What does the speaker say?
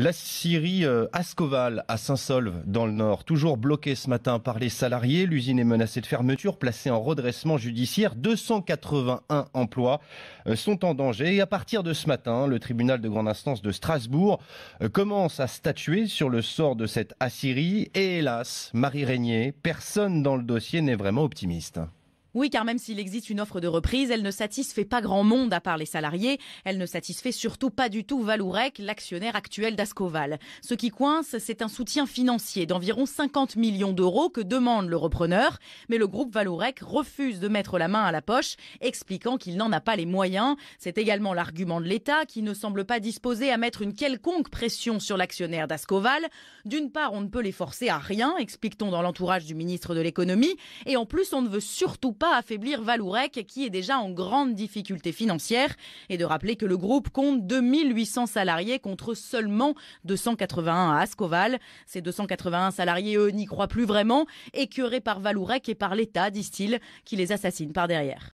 La euh, Ascoval à Saint-Solve dans le Nord, toujours bloquée ce matin par les salariés. L'usine est menacée de fermeture, placée en redressement judiciaire. 281 emplois euh, sont en danger. Et à partir de ce matin, le tribunal de grande instance de Strasbourg euh, commence à statuer sur le sort de cette Assyrie. Et hélas, Marie Régnier, personne dans le dossier n'est vraiment optimiste. Oui, car même s'il existe une offre de reprise, elle ne satisfait pas grand monde à part les salariés. Elle ne satisfait surtout pas du tout Valourec, l'actionnaire actuel d'Ascoval. Ce qui coince, c'est un soutien financier d'environ 50 millions d'euros que demande le repreneur. Mais le groupe Valourec refuse de mettre la main à la poche, expliquant qu'il n'en a pas les moyens. C'est également l'argument de l'État qui ne semble pas disposé à mettre une quelconque pression sur l'actionnaire d'Ascoval. D'une part, on ne peut les forcer à rien, explique-t-on dans l'entourage du ministre de l'économie. Et en plus, on ne veut surtout pas pas affaiblir Valourec qui est déjà en grande difficulté financière et de rappeler que le groupe compte 2800 salariés contre seulement 281 à Ascoval. Ces 281 salariés, eux, n'y croient plus vraiment, écœurés par Valourec et par l'État, disent-ils, qui les assassinent par derrière.